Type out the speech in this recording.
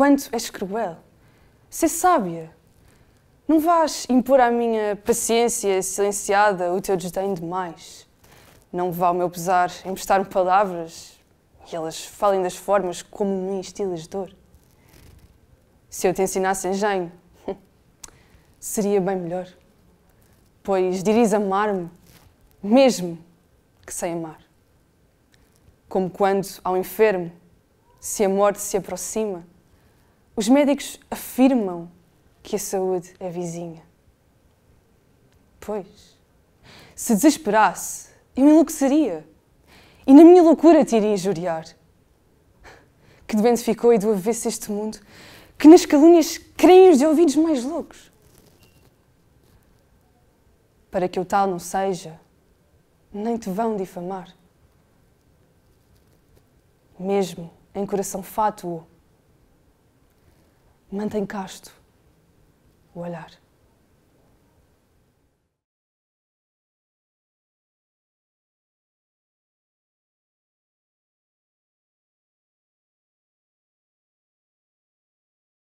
quanto és cruel. Ser sábia. Não vás impor à minha paciência silenciada o teu desdém demais. Não vá ao meu pesar emprestar-me palavras e elas falem das formas como me instilas dor. Se eu te ensinasse engenho, seria bem melhor. Pois dirias amar-me, mesmo que sem amar. Como quando, ao enfermo, se a morte se aproxima, os médicos afirmam que a saúde é vizinha. Pois, se desesperasse, eu me enlouqueceria. E na minha loucura te iria injuriar. Que doente ficou e do avesso este mundo, que nas calúnias creem os de ouvidos mais loucos. Para que o tal não seja, nem te vão difamar. Mesmo em coração fátuo, mantém casto o olhar.